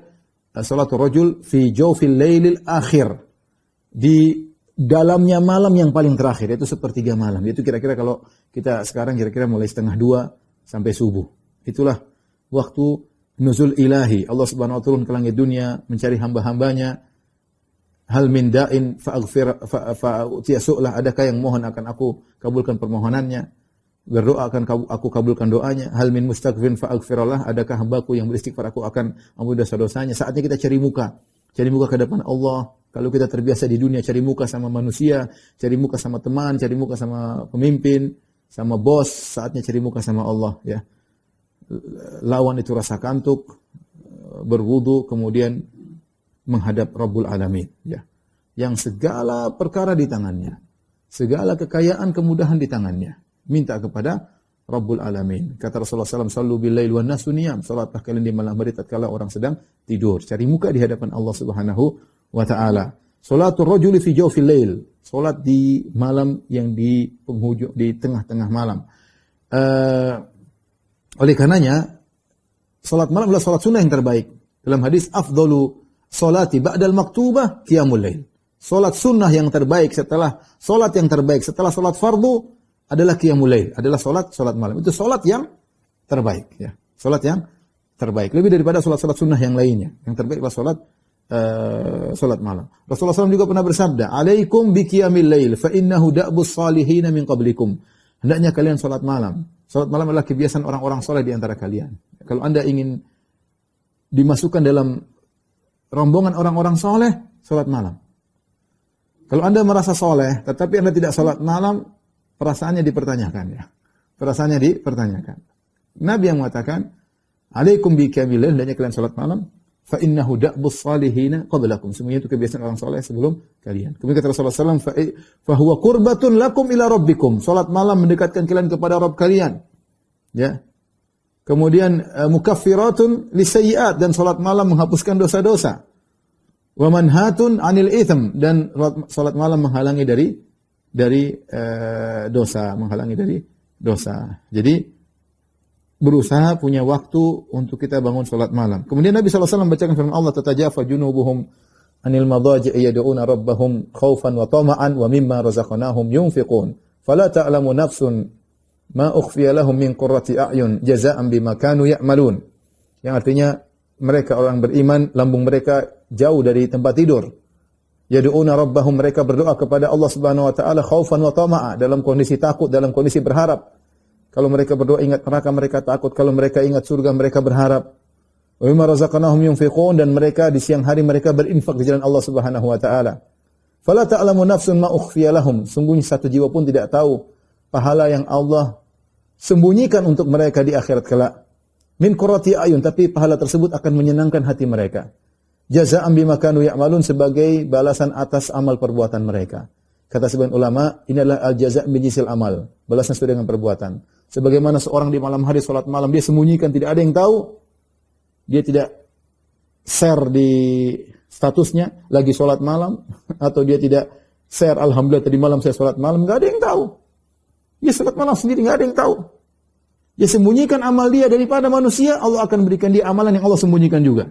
eh, salatul rajul fi jawfil laylil akhir. Di dalamnya malam yang paling terakhir yaitu sepertiga malam. Itu kira-kira kalau kita sekarang kira-kira mulai setengah dua sampai subuh. Itulah waktu nuzul ilahi. Allah Subhanahu wa taala turun ke langit dunia mencari hamba-hambanya hal min da'in fa'aghfir fa'utia su'lah adakah yang mohon akan aku kabulkan permohonannya berdoa akan aku kabulkan doanya hal min mustaghfirin fa'aghfirullah adakah hambaku yang beristighfar aku akan ampun dosa-dosanya saatnya kita cari muka cari muka ke depan Allah kalau kita terbiasa di dunia cari muka sama manusia cari muka sama teman cari muka sama pemimpin sama bos saatnya cari muka sama Allah ya lawan itu rasa kantuk berwudu kemudian menghadap Rabbul Alamin. Ya. Yang segala perkara di tangannya. Segala kekayaan, kemudahan di tangannya. Minta kepada Rabbul Alamin. Kata Rasulullah SAW, Salu billail wa nasuniyam. niyam. Salatlah kalian di malam hari tatkala orang sedang tidur. Cari muka di hadapan Allah Subhanahu wa taala. Salatul rajuli fi jawfil lail. Salat di malam yang di penghujung di tengah-tengah malam. Uh, oleh karenanya salat malam adalah salat sunnah yang terbaik. Dalam hadis afdalu solati ba'dal maktubah qiyamul lain. Solat sunnah yang terbaik setelah solat yang terbaik setelah solat fardu adalah qiyamul lain. adalah solat solat malam. Itu solat yang terbaik ya. solat yang terbaik lebih daripada solat solat sunnah yang lainnya. Yang terbaik adalah solat Uh, eh, salat malam. Rasulullah SAW juga pernah bersabda, "Alaikum bi lail fa innahu da'bus salihin min qablikum." Hendaknya kalian salat malam. Salat malam adalah kebiasaan orang-orang soleh di antara kalian. Kalau Anda ingin dimasukkan dalam rombongan orang-orang soleh salat malam. Kalau Anda merasa soleh, tetapi Anda tidak salat malam, perasaannya dipertanyakan ya. Perasaannya dipertanyakan. Nabi yang mengatakan, Alaikum bi kamilin, dan kalian salat malam, fa innahu da'bus salihina qablakum. Semuanya itu kebiasaan orang soleh sebelum kalian. Kemudian kata Rasulullah SAW, fa huwa kurbatun lakum ila rabbikum. Salat malam mendekatkan kalian kepada Rabb kalian. Ya, Kemudian eh, mukaffiratun lisayyi'at dan salat malam menghapuskan dosa-dosa. Wa manhatun anil itsm dan salat malam menghalangi dari dari uh, dosa, menghalangi dari dosa. Jadi berusaha punya waktu untuk kita bangun salat malam. Kemudian Nabi SAW membacakan firman Allah tatajafa junubuhum anil madaji'i yad'una rabbahum khaufan wa tama'an wa mimma razaqnahum yunfiqun. Fala ta'lamu nafsun ma ukhfiya lahum min qurrati a'yun jazaa'an bima kanu ya'malun. Yang artinya mereka orang beriman lambung mereka jauh dari tempat tidur. Yad'una rabbahum mereka berdoa kepada Allah Subhanahu wa taala khaufan wa tama'a dalam kondisi takut, dalam kondisi berharap. Kalau mereka berdoa ingat neraka mereka takut, kalau mereka ingat surga mereka berharap. Wa mimma razaqnahum yunfiqun dan mereka di siang hari mereka berinfak di jalan Allah Subhanahu wa taala. Fala ta'lamu nafsun ma ukhfiya lahum. Sungguhnya satu jiwa pun tidak tahu pahala yang Allah sembunyikan untuk mereka di akhirat kelak. Min qurrati ayun, tapi pahala tersebut akan menyenangkan hati mereka. Jaza'an bima kanu ya'malun sebagai balasan atas amal perbuatan mereka. Kata sebagian ulama, ini adalah al-jaza' min jinsil amal, balasan sesuai dengan perbuatan. Sebagaimana seorang di malam hari salat malam dia sembunyikan tidak ada yang tahu, dia tidak share di statusnya lagi salat malam atau dia tidak share alhamdulillah tadi malam saya salat malam, enggak ada yang tahu. Dia sempat malam sendiri, nggak ada yang tahu. Dia sembunyikan amal dia daripada manusia, Allah akan berikan dia amalan yang Allah sembunyikan juga.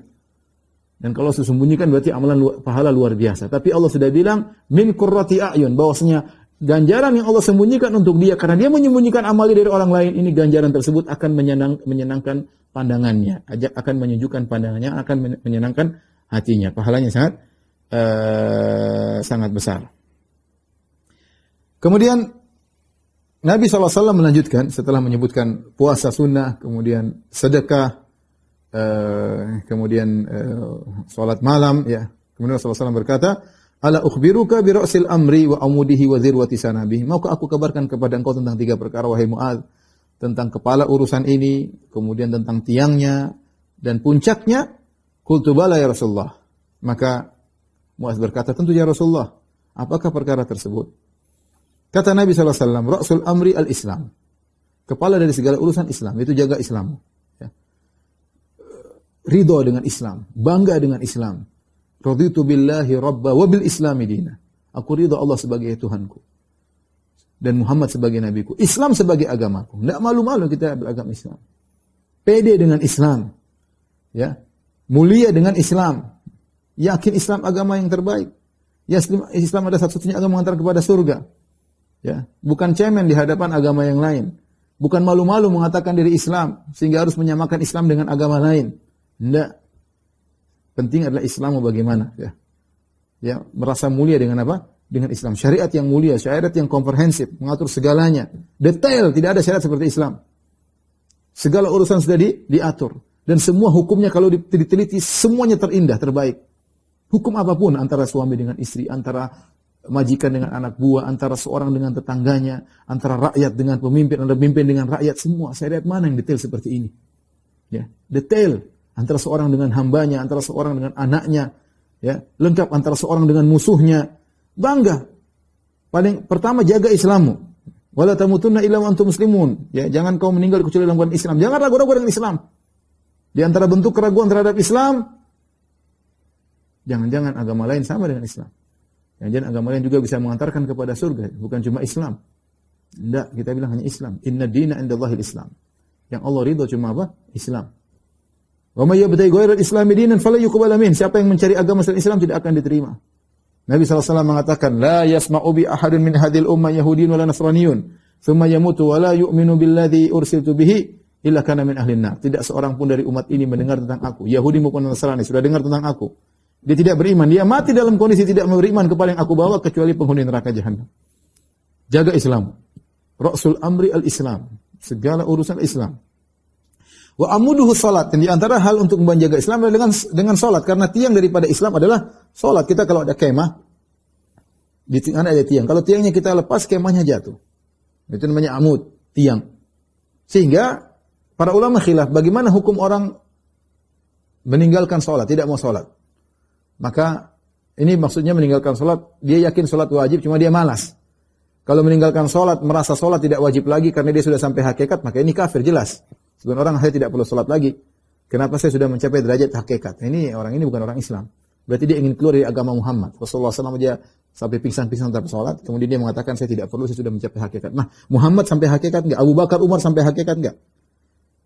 Dan kalau sesembunyikan berarti amalan luar, pahala luar biasa. Tapi Allah sudah bilang min kurrati ayun bahwasanya ganjaran yang Allah sembunyikan untuk dia karena dia menyembunyikan amal amalnya dari orang lain ini ganjaran tersebut akan menyenang, menyenangkan pandangannya, Ajak akan menyejukkan pandangannya, akan menyenangkan hatinya. Pahalanya sangat uh, sangat besar. Kemudian Nabi SAW melanjutkan setelah menyebutkan puasa sunnah, kemudian sedekah, eh, kemudian eh, solat sholat malam, ya. Kemudian SAW berkata, Ala ukhbiruka bi ra'sil amri wa amudihi wa zirwati sanabi. Maukah aku kabarkan kepada engkau tentang tiga perkara wahai Muaz? Tentang kepala urusan ini, kemudian tentang tiangnya dan puncaknya. Qultu bala ya Rasulullah. Maka Muaz berkata, "Tentu ya Rasulullah." Apakah perkara tersebut? Kata Nabi SAW, Rasul Amri al-Islam. Kepala dari segala urusan Islam, itu jaga Islam. Ya. Ridho dengan Islam, bangga dengan Islam. Raditu billahi rabba wa bil islami dina. Aku ridho Allah sebagai Tuhanku. Dan Muhammad sebagai Nabiku. Islam sebagai agamaku. Tidak malu-malu kita beragama Islam. Pede dengan Islam. Ya. Mulia dengan Islam. Yakin Islam agama yang terbaik. Ya, Islam ada satu-satunya agama mengantar kepada surga ya bukan cemen di hadapan agama yang lain bukan malu-malu mengatakan diri Islam sehingga harus menyamakan Islam dengan agama lain tidak penting adalah Islam bagaimana ya ya merasa mulia dengan apa dengan Islam syariat yang mulia syariat yang komprehensif mengatur segalanya detail tidak ada syariat seperti Islam segala urusan sudah di, diatur dan semua hukumnya kalau diteliti semuanya terindah terbaik hukum apapun antara suami dengan istri, antara majikan dengan anak buah, antara seorang dengan tetangganya, antara rakyat dengan pemimpin, antara pemimpin dengan rakyat, semua saya lihat mana yang detail seperti ini? Ya, detail antara seorang dengan hambanya, antara seorang dengan anaknya, ya, lengkap antara seorang dengan musuhnya. Bangga. Paling pertama jaga Islammu. Wala tamutunna illa wa antum muslimun. Ya, jangan kau meninggal kecuali dalam keadaan Islam. Jangan ragu-ragu dengan Islam. Di antara bentuk keraguan terhadap Islam, jangan-jangan agama lain sama dengan Islam. Jangan agama lain juga bisa mengantarkan kepada surga, bukan cuma Islam. Tidak, kita bilang hanya Islam. Inna dina inda Allahil Islam. Yang Allah ridho cuma apa? Islam. Wa may yabta'i ghairal islami dinan fala yuqbal min. Siapa yang mencari agama selain Islam tidak akan diterima. Nabi SAW mengatakan, La yasma'u bi ahadun min hadil umma yahudin wala nasraniyun. Thumma yamutu wala yu'minu billadhi ursiltu bihi illa kana min ahlinna. Tidak seorang pun dari umat ini mendengar tentang aku, Yahudi maupun Nasrani sudah dengar tentang aku, dia tidak beriman. Dia mati dalam kondisi tidak beriman kepada yang aku bawa kecuali penghuni neraka jahanam. Jaga Islam. Rasul amri al-Islam. Segala urusan Islam. Wa amuduhu salat. Dan di antara hal untuk menjaga Islam adalah dengan dengan salat karena tiang daripada Islam adalah salat. Kita kalau ada kemah di sana ada tiang. Kalau tiangnya kita lepas kemahnya jatuh. Itu namanya amud, tiang. Sehingga para ulama khilaf bagaimana hukum orang meninggalkan salat, tidak mau salat. Maka ini maksudnya meninggalkan sholat, dia yakin sholat wajib, cuma dia malas. Kalau meninggalkan sholat, merasa sholat tidak wajib lagi karena dia sudah sampai hakikat, maka ini kafir jelas. Sebenarnya orang saya tidak perlu sholat lagi. Kenapa saya sudah mencapai derajat hakikat? Nah, ini orang ini bukan orang Islam. Berarti dia ingin keluar dari agama Muhammad. Rasulullah SAW dia sampai pingsan-pingsan tanpa sholat. Kemudian dia mengatakan saya tidak perlu, saya sudah mencapai hakikat. Nah, Muhammad sampai hakikat enggak? Abu Bakar, Umar sampai hakikat enggak?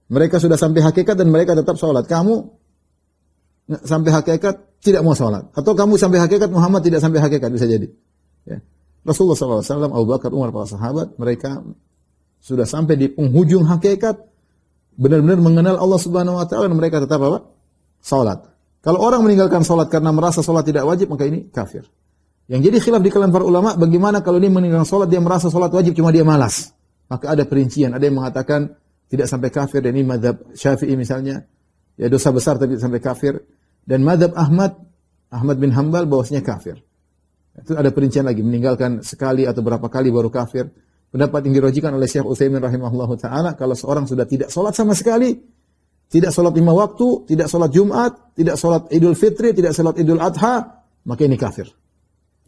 Mereka sudah sampai hakikat dan mereka tetap sholat. Kamu sampai hakikat tidak mau sholat. Atau kamu sampai hakikat, Muhammad tidak sampai hakikat, bisa jadi. Ya. Rasulullah SAW, Abu Bakar, Umar, para sahabat, mereka sudah sampai di penghujung hakikat, benar-benar mengenal Allah Subhanahu Wa Taala dan mereka tetap apa? Sholat. Kalau orang meninggalkan sholat karena merasa sholat tidak wajib, maka ini kafir. Yang jadi khilaf di kalangan para ulama, bagaimana kalau ini meninggalkan sholat, dia merasa sholat wajib, cuma dia malas. Maka ada perincian, ada yang mengatakan tidak sampai kafir, dan ini madhab syafi'i misalnya, ya dosa besar tapi sampai kafir. Dan madhab Ahmad, Ahmad bin Hambal bahwasanya kafir. Itu ada perincian lagi, meninggalkan sekali atau berapa kali baru kafir. Pendapat yang dirojikan oleh Syekh Utsaimin rahimahullah taala kalau seorang sudah tidak sholat sama sekali, tidak sholat lima waktu, tidak sholat Jumat, tidak sholat Idul Fitri, tidak sholat Idul Adha, maka ini kafir.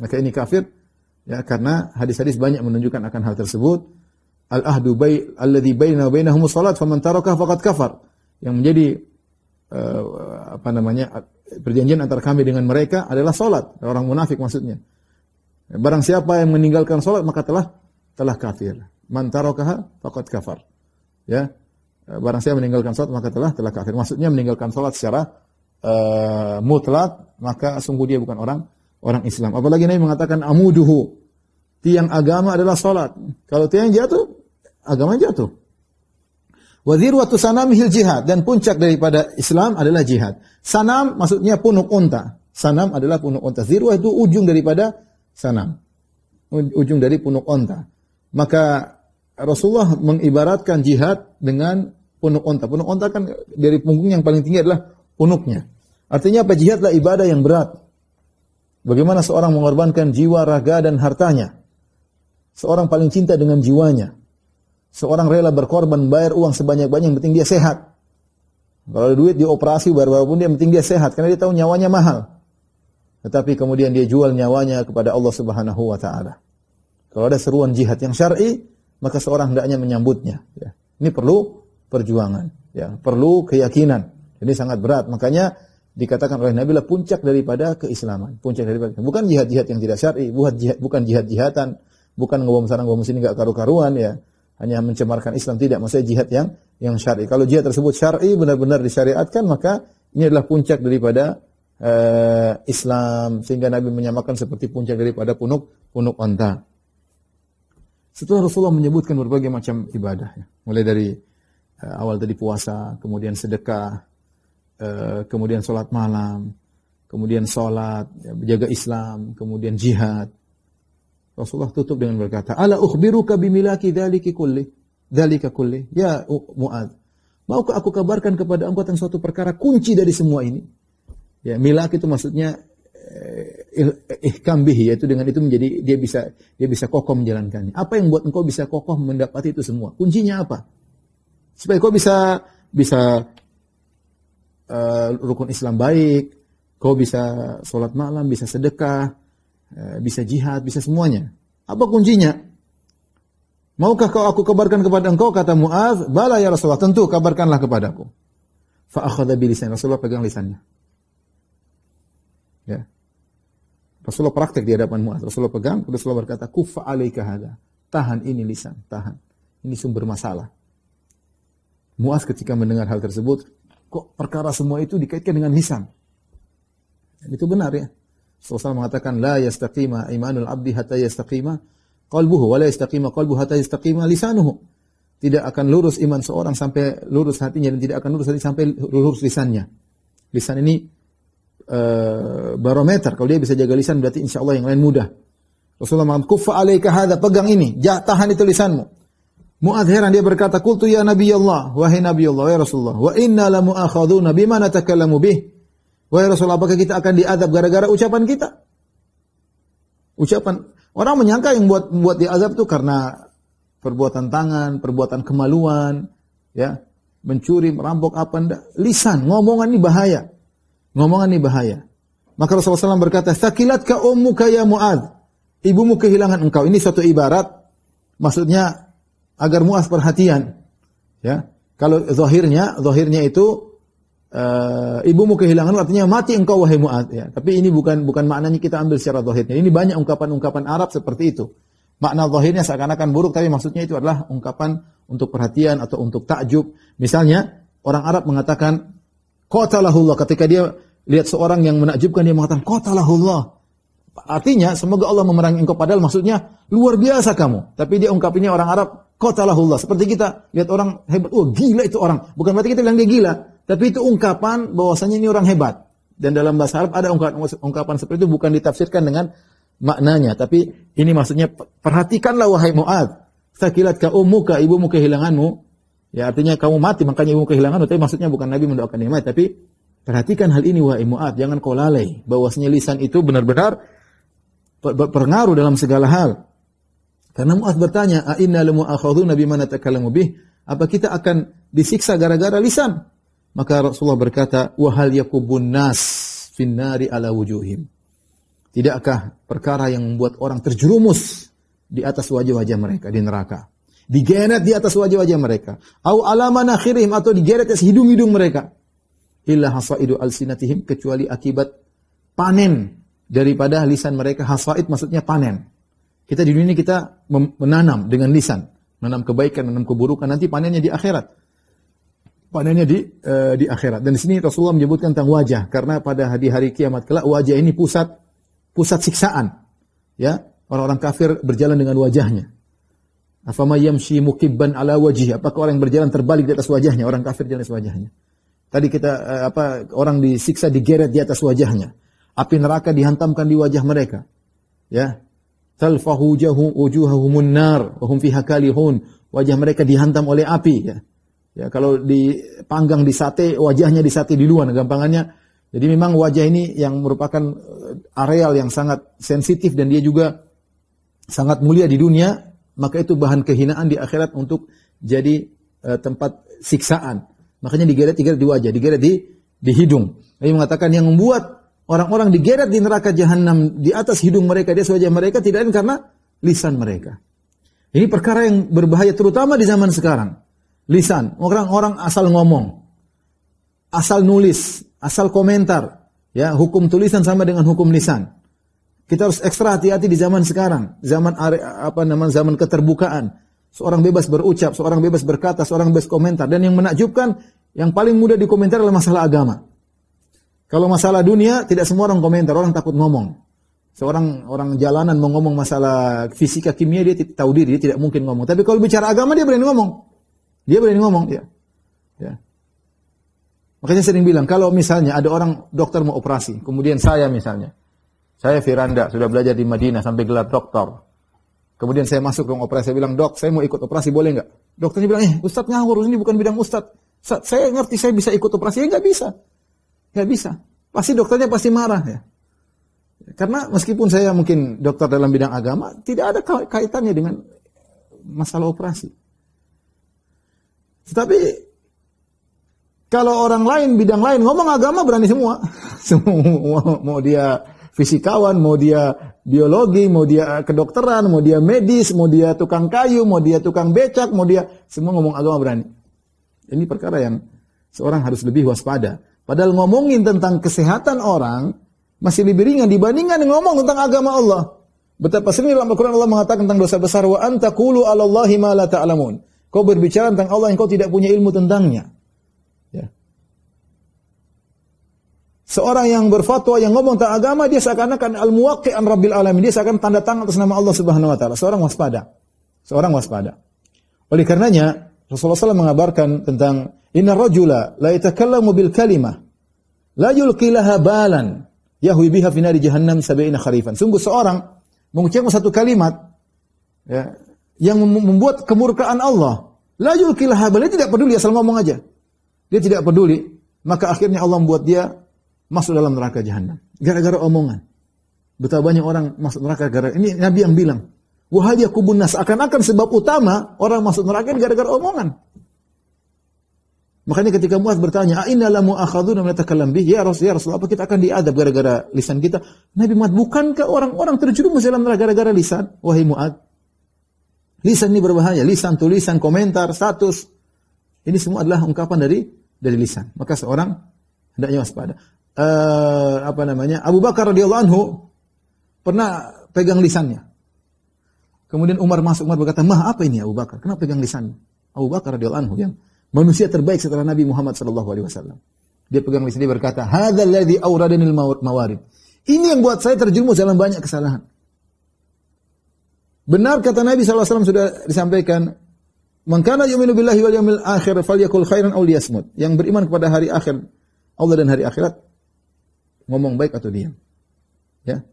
Maka ini kafir ya karena hadis-hadis banyak menunjukkan akan hal tersebut. Al ahdu bai ladhi bayna wa bainahumus sholat faman taraka faqad kafar. Yang menjadi uh, apa namanya perjanjian antara kami dengan mereka adalah salat orang munafik maksudnya barang siapa yang meninggalkan salat maka telah telah kafir man tarakaha faqad kafar ya eh, barang siapa meninggalkan salat maka telah telah kafir maksudnya meninggalkan salat secara uh, mutlak maka sungguh dia bukan orang orang Islam apalagi Nabi mengatakan amuduhu tiang agama adalah salat kalau tiang jatuh agama jatuh Wadhirwatu hil jihad dan puncak daripada Islam adalah jihad. Sanam maksudnya punuk unta. Sanam adalah punuk unta. Zirwah itu ujung daripada sanam. Ujung dari punuk unta. Maka Rasulullah mengibaratkan jihad dengan punuk unta. Punuk unta kan dari punggung yang paling tinggi adalah punuknya. Artinya apa? Jihad adalah ibadah yang berat. Bagaimana seorang mengorbankan jiwa, raga dan hartanya. Seorang paling cinta dengan jiwanya Seorang rela berkorban bayar uang sebanyak-banyak, yang penting dia sehat. Kalau ada duit dioperasi, operasi baru-baru pun dia yang penting dia sehat karena dia tahu nyawanya mahal. Tetapi kemudian dia jual nyawanya kepada Allah Subhanahu wa taala. Kalau ada seruan jihad yang syar'i, maka seorang hendaknya menyambutnya, ya. Ini perlu perjuangan, ya, perlu keyakinan. Ini sangat berat, makanya dikatakan oleh Nabi lah puncak daripada keislaman, puncak daripada bukan jihad-jihad yang tidak syar'i, bukan jihad bukan jihad-jihatan, bukan ngebom sana ngebom sini enggak karu-karuan ya hanya mencemarkan Islam tidak maksudnya jihad yang yang syar'i. Kalau jihad tersebut syar'i benar-benar disyariatkan maka ini adalah puncak daripada uh, Islam sehingga Nabi menyamakan seperti puncak daripada punuk punuk onta. Setelah Rasulullah menyebutkan berbagai macam ibadah, ya. mulai dari uh, awal tadi puasa, kemudian sedekah, uh, kemudian sholat malam, kemudian sholat, ya, jaga Islam, kemudian jihad, Rasulullah tutup dengan berkata, "Ala ukhbiruka bimilaki dzalika kulli?" Dzalika kulli. Ya Muad, maukah aku kabarkan kepada engkau tentang suatu perkara kunci dari semua ini? Ya, milak itu maksudnya eh, eh, ihkam bihi yaitu dengan itu menjadi dia bisa dia bisa kokoh menjalankannya. Apa yang buat engkau bisa kokoh mendapati itu semua? Kuncinya apa? Supaya kau bisa bisa uh, rukun Islam baik, kau bisa sholat malam, bisa sedekah, Eh, bisa jihad, bisa semuanya. Apa kuncinya? Maukah kau aku kabarkan kepada engkau kata Muaz, "Bala ya Rasulullah, tentu kabarkanlah kepadaku." Fa akhadha bilisan, Rasulullah pegang lisannya. Ya. Rasulullah praktek di hadapan Muaz. Rasulullah pegang, Rasulullah berkata, "Kufa alaika hadha." Tahan ini lisan, tahan. Ini sumber masalah. Muaz ketika mendengar hal tersebut, kok perkara semua itu dikaitkan dengan lisan? itu benar ya. Rasulullah mengatakan la yastaqima imanul abdi hatta yastaqima qalbuhu wa la yastaqima qalbuhu hatta yastaqima lisanuhu. Tidak akan lurus iman seorang sampai lurus hatinya dan tidak akan lurus hati sampai lurus lisannya. Lisan ini uh, barometer. Kalau dia bisa jaga lisan berarti insyaallah yang lain mudah. Rasulullah mengatakan kufa alaika hadza pegang ini, jah, tahan itu lisanmu. Mu'adh heran dia berkata, "Qultu ya Nabi Allah, wahai Nabi Allah, ya Rasulullah, wa inna la mu'akhadhuna bima natakallamu bih." Wahai Rasulullah, apakah kita akan diadab gara-gara ucapan kita? Ucapan orang menyangka yang buat buat diadab itu karena perbuatan tangan, perbuatan kemaluan, ya, mencuri, merampok apa ndak? Lisan, ngomongan ini bahaya. Ngomongan ini bahaya. Maka Rasulullah SAW berkata, "Sakilat ka omu kaya Muad." Ibumu kehilangan engkau. Ini satu ibarat maksudnya agar muas perhatian. Ya. Kalau zahirnya, zahirnya itu uh, ibumu kehilangan artinya mati engkau wahai Mu'ad ya. Tapi ini bukan bukan maknanya kita ambil secara zahirnya. Ini banyak ungkapan-ungkapan Arab seperti itu. Makna zahirnya seakan-akan buruk tapi maksudnya itu adalah ungkapan untuk perhatian atau untuk takjub. Misalnya orang Arab mengatakan qatalahullah ketika dia lihat seorang yang menakjubkan dia mengatakan qatalahullah. Artinya semoga Allah memerangi engkau padahal maksudnya luar biasa kamu. Tapi dia ungkapinnya orang Arab qatalahullah. Seperti kita lihat orang hebat, oh gila itu orang. Bukan berarti kita bilang dia gila, tapi itu ungkapan bahwasanya ini orang hebat. Dan dalam bahasa Arab ada ungkapan, ungkapan seperti itu bukan ditafsirkan dengan maknanya, tapi ini maksudnya perhatikanlah wahai Muad. Sakilat ka umuka, ibumu kehilanganmu. Ya artinya kamu mati makanya ibumu kehilanganmu, tapi maksudnya bukan Nabi mendoakan dia tapi perhatikan hal ini wahai Muad, jangan kau lalai bahwasanya lisan itu benar-benar berpengaruh dalam segala hal. Karena Mu'ad bertanya, A'inna lemu'akhadu nabi tak takalamu bih?" Apa kita akan disiksa gara-gara lisan? Maka Rasulullah berkata, "Wahal yakubun nas finnari ala wujuhim." Tidakkah perkara yang membuat orang terjerumus di atas wajah-wajah mereka di neraka? Digeret di atas wajah-wajah mereka. Au alamana khirihim atau digeret atas hidung-hidung mereka. Illa hasaidu alsinatihim kecuali akibat panen daripada lisan mereka. Hasaid maksudnya panen. Kita di dunia ini kita menanam dengan lisan, menanam kebaikan, menanam keburukan, nanti panennya di akhirat. Panennya di e, di akhirat. Dan di sini Rasulullah menyebutkan tentang wajah karena pada hari hari kiamat kelak wajah ini pusat pusat siksaan. Ya, orang-orang kafir berjalan dengan wajahnya. Afama yamshi mukibban ala wajhi. Apakah orang yang berjalan terbalik di atas wajahnya? Orang kafir di atas wajahnya. Tadi kita e, apa orang disiksa digeret di atas wajahnya. Api neraka dihantamkan di wajah mereka. Ya. Talfahu jahu wujuhahumun nar wa hum fiha kalihun. Wajah mereka dihantam oleh api ya. Ya, kalau dipanggang di sate, wajahnya di sate di luar gampangannya. Jadi memang wajah ini yang merupakan eh, areal yang sangat sensitif dan dia juga sangat mulia di dunia, maka itu bahan kehinaan di akhirat untuk jadi uh, tempat siksaan. Makanya digeret-geret di wajah, digeret di di hidung. Dia mengatakan yang membuat orang-orang digeret di neraka jahanam di atas hidung mereka, dia atas wajah mereka tidak lain karena lisan mereka. Ini perkara yang berbahaya terutama di zaman sekarang lisan, orang-orang asal ngomong, asal nulis, asal komentar, ya hukum tulisan sama dengan hukum lisan. Kita harus ekstra hati-hati di zaman sekarang, zaman apa namanya zaman keterbukaan. Seorang bebas berucap, seorang bebas berkata, seorang bebas komentar. Dan yang menakjubkan, yang paling mudah dikomentar adalah masalah agama. Kalau masalah dunia, tidak semua orang komentar, orang takut ngomong. Seorang orang jalanan mau ngomong masalah fisika kimia dia tahu diri, dia tidak mungkin ngomong. Tapi kalau bicara agama dia berani ngomong. Dia berani ngomong, ya. ya. Makanya sering bilang, kalau misalnya ada orang dokter mau operasi, kemudian saya misalnya, saya Firanda, sudah belajar di Madinah sampai gelar dokter, Kemudian saya masuk ke operasi, saya bilang, dok, saya mau ikut operasi, boleh nggak? Dokternya bilang, eh, Ustadz ngawur, ini bukan bidang Ustadz. Saya ngerti, saya bisa ikut operasi, ya nggak bisa. Nggak bisa. Pasti dokternya pasti marah, ya. Karena meskipun saya mungkin dokter dalam bidang agama, tidak ada kaitannya dengan masalah operasi. Tetapi kalau orang lain bidang lain ngomong agama berani semua. semua mau dia fisikawan, mau dia biologi, mau dia kedokteran, mau dia medis, mau dia tukang kayu, mau dia tukang becak, mau dia semua ngomong agama berani. Ini perkara yang seorang harus lebih waspada. Padahal ngomongin tentang kesehatan orang masih lebih ringan dibandingkan ngomong tentang agama Allah. Betapa sering dalam Al-Qur'an Allah mengatakan tentang dosa besar wa antaqulu 'alallahi ma la ta'lamun. Kau berbicara tentang Allah yang kau tidak punya ilmu tentangnya. Ya. Seorang yang berfatwa yang ngomong tentang agama dia seakan-akan al an rabbil alamin, dia seakan tanda tangan atas nama Allah Subhanahu wa taala. Seorang waspada. Seorang waspada. Oleh karenanya Rasulullah SAW mengabarkan tentang inna rajula la yatakallamu bil kalimah la yulqi laha balan yahwi biha fi nari jahannam sab'ina kharifan. Sungguh seorang mengucapkan satu kalimat ya, yang membuat kemurkaan Allah. La yulqilaha dia tidak peduli asal ngomong aja. Dia tidak peduli, maka akhirnya Allah membuat dia masuk dalam neraka jahanam gara-gara omongan. Betapa banyak orang masuk neraka gara ini Nabi yang bilang, "Wahadiyah kubun nas akan-akan sebab utama orang masuk neraka gara-gara omongan." Makanya ketika Muaz bertanya, "Aina lamu mu'akhaduna min takallam bih?" Ya Rasul, ya Rasul, apa kita akan diadab gara-gara lisan kita? Nabi Muaz, "Bukankah orang-orang terjerumus dalam neraka gara-gara lisan?" Wahai Muaz, Lisan ini berbahaya, lisan tulisan, komentar, status. Ini semua adalah ungkapan dari dari lisan. Maka seorang hendaknya waspada. Uh, apa namanya? Abu Bakar radhiyallahu anhu pernah pegang lisannya. Kemudian Umar masuk, Umar berkata, "Mah, apa ini Abu Bakar? Kenapa pegang lisannya?" Abu Bakar radhiyallahu anhu yang manusia terbaik setelah Nabi Muhammad sallallahu alaihi wasallam. Dia pegang lisan dia berkata, "Hadzal ladzi awradanil mawarid." Ini yang buat saya terjerumus dalam banyak kesalahan. Benar kata Nabi SAW sudah disampaikan, Mengkana yu'minu billahi wal yamil akhir falyakul khairan aw liyasmut. Yang beriman kepada hari akhir, Allah dan hari akhirat, ngomong baik atau diam. Ya.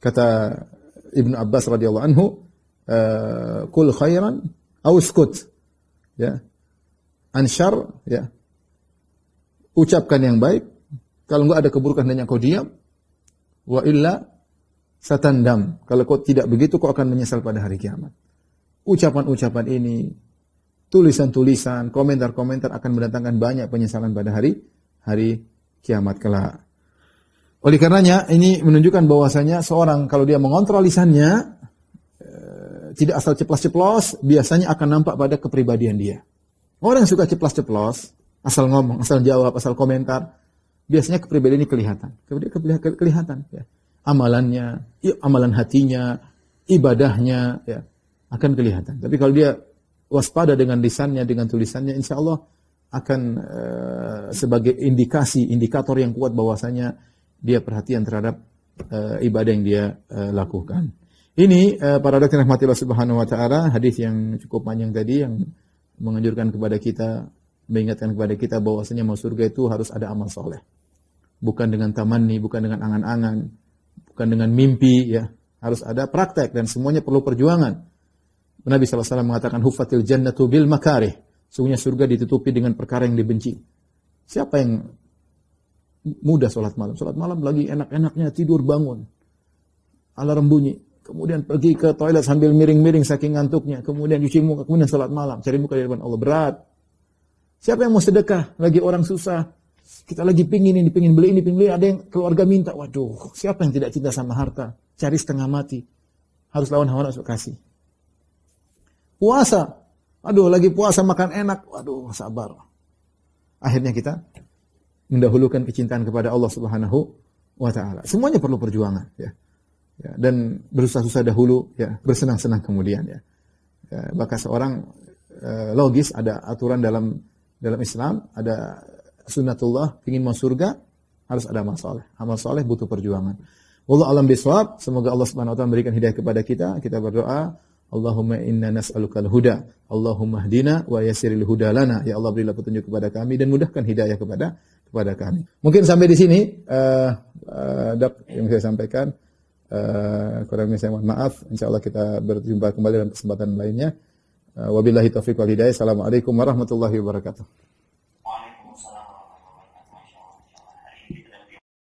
Kata Ibnu Abbas radhiyallahu anhu, eh, kul khairan aw Ya. anshar ya. Ucapkan yang baik, kalau enggak ada keburukan dan kau diam. Wa illa satandam. Kalau kau tidak begitu, kau akan menyesal pada hari kiamat. Ucapan-ucapan ini, tulisan-tulisan, komentar-komentar akan mendatangkan banyak penyesalan pada hari hari kiamat kelak. Oleh karenanya, ini menunjukkan bahwasanya seorang kalau dia mengontrol lisannya, eh, tidak asal ceplos-ceplos, biasanya akan nampak pada kepribadian dia. Orang yang suka ceplos-ceplos, asal ngomong, asal jawab, asal komentar, biasanya kepribadian ini kelihatan. Kemudian kelihatan ya amalannya, amalan hatinya, ibadahnya ya akan kelihatan. Tapi kalau dia waspada dengan lisannya, dengan tulisannya, insya Allah akan e, sebagai indikasi, indikator yang kuat bahwasanya dia perhatian terhadap e, ibadah yang dia e, lakukan. Ini e, para dokter rahmatillah subhanahu wa ta'ala, hadis yang cukup panjang tadi yang menganjurkan kepada kita, mengingatkan kepada kita bahwasanya mau surga itu harus ada amal soleh. Bukan dengan tamani, bukan dengan angan-angan, bukan dengan mimpi ya. Harus ada praktek dan semuanya perlu perjuangan. Nabi SAW mengatakan hufatil jannatu bil makarih. Sungguhnya surga ditutupi dengan perkara yang dibenci. Siapa yang mudah sholat malam? Sholat malam lagi enak-enaknya tidur bangun. Alarm bunyi. Kemudian pergi ke toilet sambil miring-miring saking ngantuknya. Kemudian cuci muka, kemudian sholat malam. Cari muka di depan Allah. Berat. Siapa yang mau sedekah? Lagi orang susah. Kita lagi pingin ini, pingin beli ini, pingin beli, ada yang keluarga minta. Waduh, siapa yang tidak cinta sama harta? Cari setengah mati. Harus lawan hawa nafsu kasih. Puasa. Aduh, lagi puasa makan enak. Waduh, sabar. Akhirnya kita mendahulukan kecintaan kepada Allah Subhanahu wa taala. Semuanya perlu perjuangan, ya. ya dan berusaha susah dahulu, ya, bersenang-senang kemudian, ya. ya bahkan seorang e, logis ada aturan dalam dalam Islam, ada sunnatullah, ingin mau surga harus ada amal soleh. Amal soleh butuh perjuangan. Wallah alam biswab. Semoga Allah Subhanahu wa taala memberikan hidayah kepada kita. Kita berdoa, Allahumma inna nas'alukal huda. Allahumma hdina wa yasiril huda lana. Ya Allah berilah petunjuk kepada kami dan mudahkan hidayah kepada kepada kami. Mungkin sampai di sini uh, eh, uh, eh, dok yang saya sampaikan. Eh, uh, lebih saya mohon maaf. Insyaallah kita berjumpa kembali dalam kesempatan lainnya. Uh, wabillahi taufiq wal hidayah. Assalamualaikum warahmatullahi wabarakatuh.